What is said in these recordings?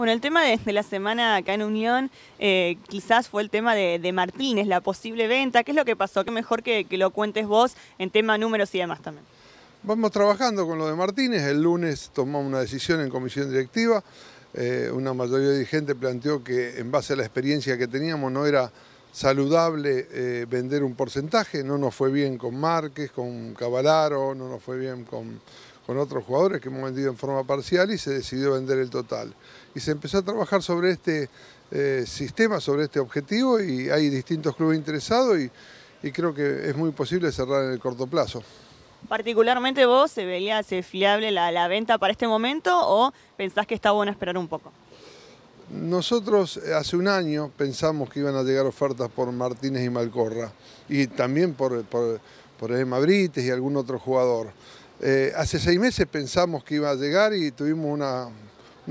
Bueno, el tema de, la semana acá en Unión eh, quizás fue el tema de, Martínez, la posible venta. ¿Qué es lo que pasó? Qué mejor que, lo cuentes vos en tema números y demás también. Vamos trabajando con lo de Martínez. El lunes tomamos una decisión en comisión directiva. Eh, una mayoría de gente planteó que en base a la experiencia que teníamos no era saludable eh, vender un porcentaje. No nos fue bien con Márquez, con Cavalaro, no nos fue bien con con otros jugadores que hemos vendido en forma parcial y se decidió vender el total. Y se empezó a trabajar sobre este eh, sistema, sobre este objetivo y hay distintos clubes interesados y, creo que es muy posible cerrar en el corto plazo. Particularmente vos, ¿se veía fiable la, venta para este momento o pensás que está bueno esperar un poco? Nosotros eh, hace un año pensamos que iban a llegar ofertas por Martínez y Malcorra y también por, por, por Emma Brites y algún otro jugador. Eh, hace seis meses pensamos que iba a llegar y tuvimos una,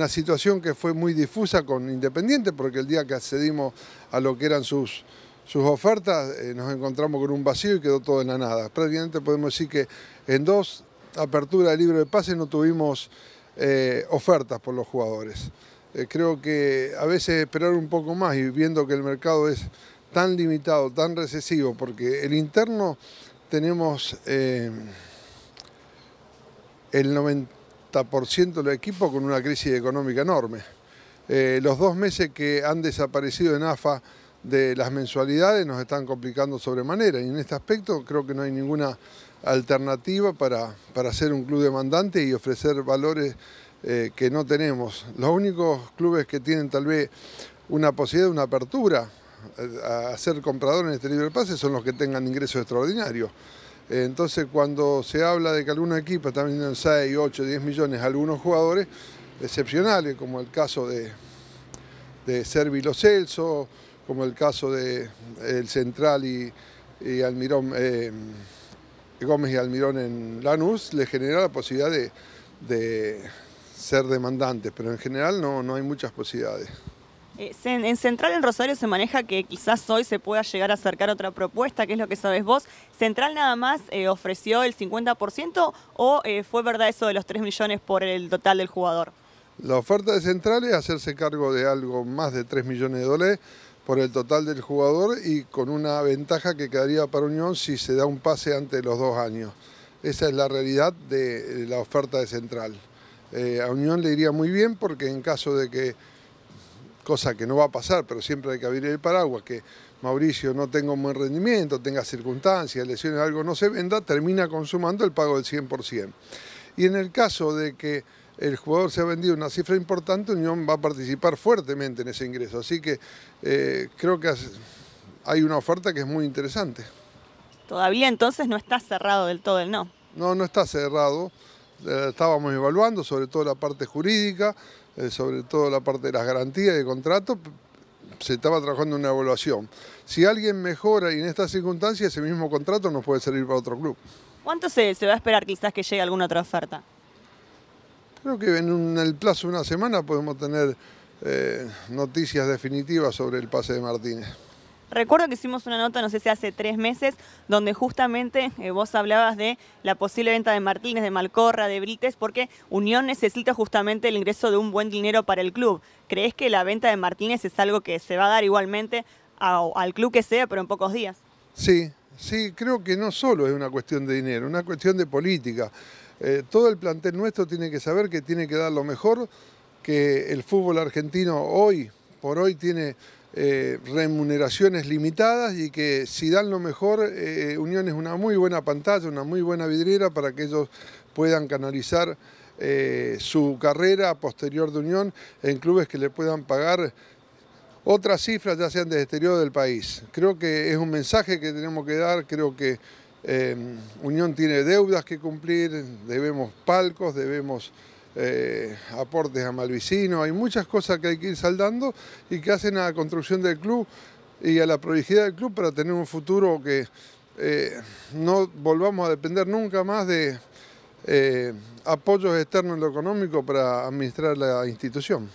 situación que fue muy difusa con Independiente, porque el día que accedimos a lo que eran sus, sus ofertas, eh, nos encontramos con un vacío y quedó todo en la nada. Prácticamente podemos decir que en dos aperturas de libro de pases no tuvimos eh, ofertas por los jugadores. creo que a veces esperar un poco más y viendo que el mercado es tan limitado, tan recesivo, porque el interno tenemos el 90% del equipo con una crisis económica enorme. Eh, los dos meses que han desaparecido en AFA de las mensualidades nos están complicando sobremanera y en este aspecto creo que no hay ninguna alternativa para, ser un club demandante y ofrecer valores eh, que no tenemos. Los únicos clubes que tienen tal vez una posibilidad, una apertura eh, a ser compradores en este libre pase son los que tengan ingresos extraordinarios. Entonces cuando se habla de que algunos equipos están vendiendo 6, 8, 10 millones algunos jugadores excepcionales, como el caso de, de Servi Celso, como el caso de el Central y, Almirón, eh, Gómez y Almirón en Lanús, le genera la posibilidad de, ser demandantes, pero en general no hay muchas posibilidades. Eh, en Central en Rosario se maneja que quizás hoy se pueda llegar a acercar otra propuesta, que es lo que sabes vos. ¿Central nada más eh, ofreció el 50% o eh, fue verdad eso de los 3 millones por el total del jugador? La oferta de Central es hacerse cargo de algo más de 3 millones de dólares por el total del jugador y con una ventaja que quedaría para Unión si se da un pase ante los dos años. Esa es la realidad de la oferta de Central. a Unión le iría muy bien porque en caso de que cosa que no va a pasar, pero siempre hay que abrir el paraguas, que Mauricio no tenga un buen rendimiento, tenga circunstancias, lesiones, algo no se venda, termina consumando el pago del 100%. Y en el caso de que el jugador se ha vendido una cifra importante, Unión va a participar fuertemente en ese ingreso. Así que eh, creo que hay una oferta que es muy interesante. Todavía entonces no está cerrado del todo el no. No, no está cerrado. Eh, estábamos evaluando, sobre todo la parte jurídica, eh, sobre todo la parte de las garantías de contrato, se estaba trabajando una evaluación. Si alguien mejora y en estas circunstancias ese mismo contrato nos puede servir para otro club. ¿Cuánto se, va a esperar quizás que llegue alguna otra oferta? Creo que en, el plazo de una semana podemos tener eh, noticias definitivas sobre el pase de Martínez. Recuerdo que hicimos una nota, no sé si hace tres meses, donde justamente eh, vos hablabas de la posible venta de Martínez, de Malcorra, de Brites, porque Unión necesita justamente el ingreso de un buen dinero para el club. ¿Crees que la venta de Martínez es algo que se va a dar igualmente al club que sea, pero en pocos días? Sí, sí, creo que no solo es una cuestión de dinero, es una cuestión de política. Eh, todo el plantel nuestro tiene que saber que tiene que dar lo mejor, que el fútbol argentino hoy, por hoy, tiene eh, remuneraciones limitadas y que si dan lo mejor, eh, Unión es una muy buena pantalla, una muy buena vidriera para que ellos puedan canalizar eh, su carrera posterior de Unión en clubes que le puedan pagar otras cifras, ya sean el exterior del país. Creo que es un mensaje que tenemos que dar, creo que Unión tiene deudas que cumplir, debemos palcos, debemos... Eh, aportes a Malvicino, hay muchas cosas que hay que ir saldando y que hacen a la construcción del club y a la prolijidad del club para tener un futuro que eh, no volvamos a depender nunca más de eh, apoyos externos en lo económico para administrar la institución.